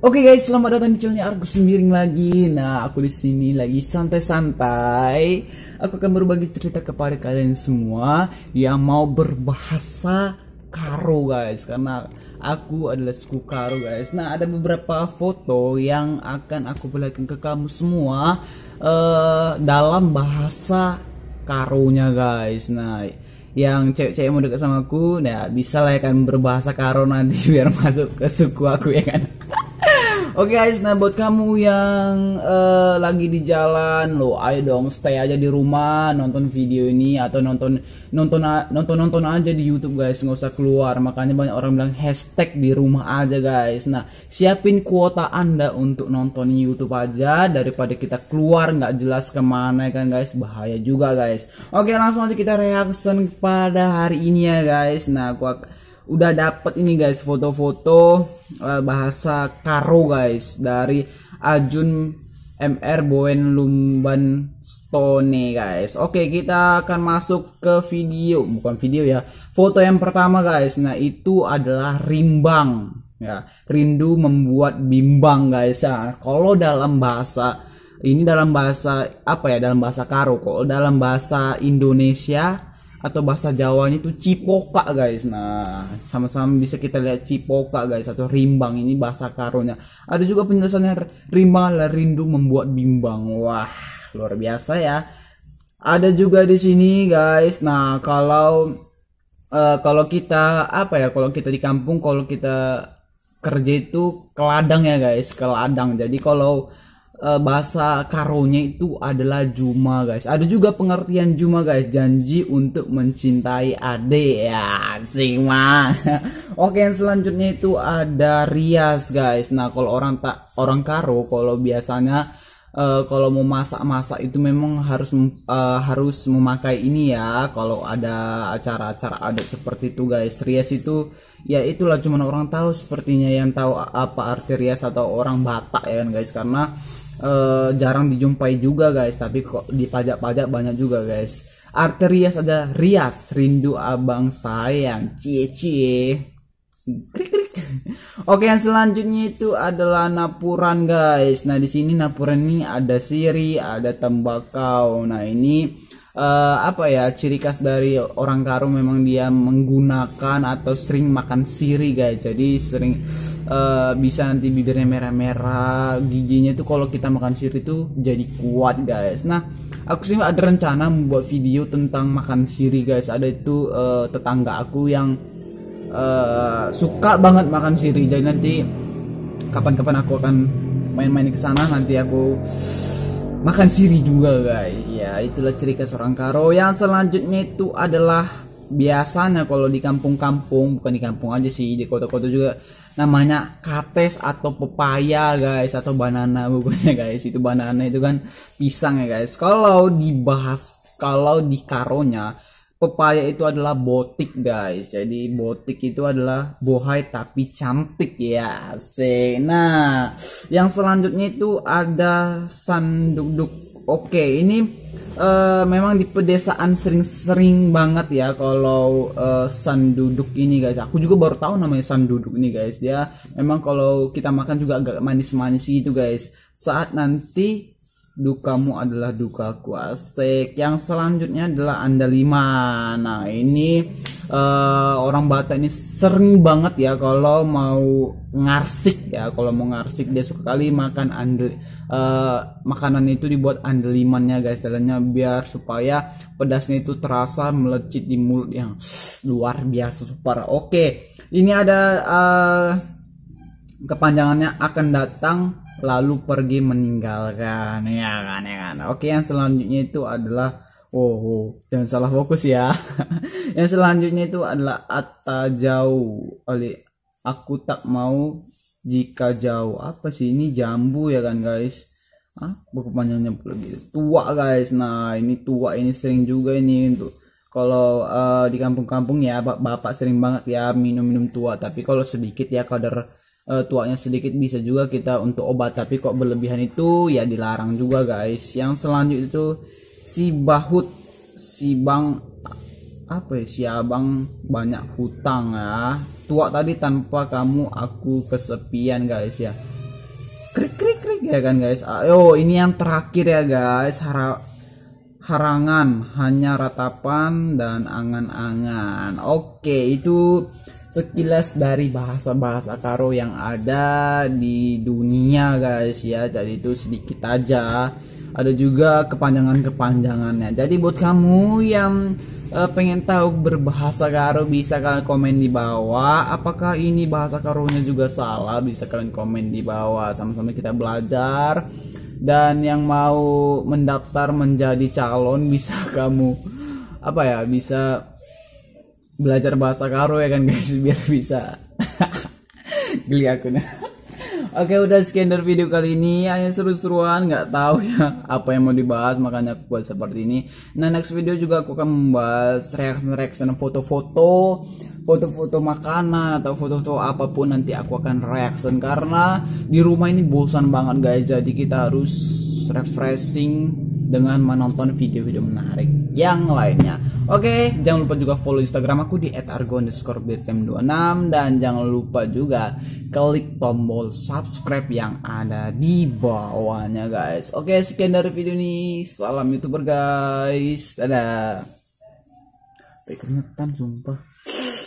Oke okay guys, selamat datang di channelnya Argus Miring lagi. Nah, aku di sini lagi santai-santai. Aku akan berbagi cerita kepada kalian semua yang mau berbahasa Karo guys, karena aku adalah suku Karo guys. Nah, ada beberapa foto yang akan aku belikan ke kamu semua uh, dalam bahasa Karonya guys. Nah, yang cewek-cewek mau dekat sama aku, nah bisa lah ya kan berbahasa Karo nanti biar masuk ke suku aku ya kan. Oke okay guys, nah buat kamu yang uh, lagi di jalan, lo ayo dong stay aja di rumah nonton video ini atau nonton nonton nonton nonton aja di YouTube guys, nggak usah keluar. Makanya banyak orang bilang hashtag di rumah aja guys. Nah siapin kuota anda untuk nonton YouTube aja daripada kita keluar nggak jelas kemana kan guys, bahaya juga guys. Oke okay, langsung aja kita reaction pada hari ini ya guys. Nah gua udah dapet ini guys foto-foto eh, bahasa Karo guys dari Ajun MR Bowen Lumban Stone guys. Oke, kita akan masuk ke video, bukan video ya. Foto yang pertama guys. Nah, itu adalah rimbang ya. Rindu membuat bimbang guys. Nah, kalau dalam bahasa ini dalam bahasa apa ya? Dalam bahasa Karo kok. Dalam bahasa Indonesia atau bahasa Jawanya itu cipoka guys. Nah, sama-sama bisa kita lihat cipoka guys atau rimbang ini bahasa karonya. Ada juga penjelasannya rimbang adalah rindu membuat bimbang. Wah, luar biasa ya. Ada juga di sini guys. Nah, kalau uh, kalau kita apa ya? Kalau kita di kampung kalau kita kerja itu ke ladang ya guys, ke ladang. Jadi kalau Eh, bahasa karonya itu adalah juma guys. Ada juga pengertian juma guys, janji untuk mencintai ade ya, sima. Oke, yang selanjutnya itu ada rias guys. Nah, kalau orang tak orang karo kalau biasanya uh, kalau mau masak-masak itu memang harus uh, harus memakai ini ya kalau ada acara-acara adat seperti itu guys. Rias itu ya itulah cuman orang tahu sepertinya yang tahu apa arterias atau orang batak ya kan guys karena uh, jarang dijumpai juga guys tapi kok di pajak-pajak banyak juga guys arterias ada rias rindu abang sayang cie cie krik krik oke yang selanjutnya itu adalah napuran guys nah di sini napuran ini ada siri ada tembakau nah ini uh, apa ya ciri khas dari orang Karo memang dia menggunakan atau sering makan siri guys jadi sering uh, bisa nanti bibirnya merah-merah giginya tuh kalau kita makan siri tuh jadi kuat guys nah aku sih ada rencana membuat video tentang makan siri guys ada itu uh, tetangga aku yang uh, suka banget makan siri jadi nanti kapan-kapan aku akan main-main ke sana nanti aku makan siri juga guys ya itulah cerita seorang karo yang selanjutnya itu adalah biasanya kalau di kampung-kampung bukan di kampung aja sih di kota-kota juga namanya kates atau pepaya guys atau banana bukannya guys itu banana itu kan pisang ya guys kalau dibahas kalau di karonya pepaya itu adalah botik guys jadi botik itu adalah bohai tapi cantik ya sih nah yang selanjutnya itu ada sandukduk oke ini uh, memang di pedesaan sering-sering banget ya kalau uh, eh, sanduduk ini guys aku juga baru tahu namanya sanduduk ini guys dia memang kalau kita makan juga agak manis-manis gitu guys saat nanti dukamu adalah duka kuasek yang selanjutnya adalah andaliman nah ini uh, orang Batak ini sering banget ya kalau mau ngarsik ya kalau mau ngarsik dia suka kali makan andel uh, makanan itu dibuat andelimannya guys dalamnya biar supaya pedasnya itu terasa melecit di mulut yang luar biasa super oke okay. ini ada uh, kepanjangannya akan datang lalu pergi meninggalkan ya kan ya kan oke yang selanjutnya itu adalah oh oh jangan salah fokus ya yang selanjutnya itu adalah atta jauh oleh aku tak mau jika jauh apa sih ini jambu ya kan guys ah buku panjangnya pula gitu tua guys nah ini tua ini sering juga ini untuk kalau uh, di kampung-kampung ya bapak sering banget ya minum-minum tua tapi kalau sedikit ya kadar uh, eh, tuanya sedikit bisa juga kita untuk obat tapi kok berlebihan itu ya dilarang juga guys yang selanjutnya itu si bahut si bang apa ya si abang banyak hutang ya tua tadi tanpa kamu aku kesepian guys ya krik krik krik ya kan guys ayo ah, ini yang terakhir ya guys harap harangan hanya ratapan dan angan-angan oke itu sekilas dari bahasa-bahasa karo yang ada di dunia guys ya jadi itu sedikit aja ada juga kepanjangan-kepanjangannya jadi buat kamu yang uh, pengen tahu berbahasa karo bisa kalian komen di bawah apakah ini bahasa karonya juga salah bisa kalian komen di bawah sama-sama kita belajar dan yang mau mendaftar menjadi calon bisa kamu apa ya bisa belajar bahasa karo ya kan guys biar bisa geli aku nih Oke udah sekian dari video kali ini hanya seru-seruan nggak tahu ya apa yang mau dibahas makanya aku buat seperti ini. Nah next video juga aku akan membahas reaction-reaction foto-foto, foto-foto makanan atau foto-foto apapun nanti aku akan reaction karena di rumah ini bosan banget guys jadi kita harus refreshing dengan menonton video-video menarik yang lainnya. Oke, jangan lupa juga follow Instagram aku di @argo_btm26 dan jangan lupa juga klik tombol subscribe yang ada di bawahnya guys. Oke, sekian dari video ini. Salam YouTuber guys. Dadah. Baik sumpah.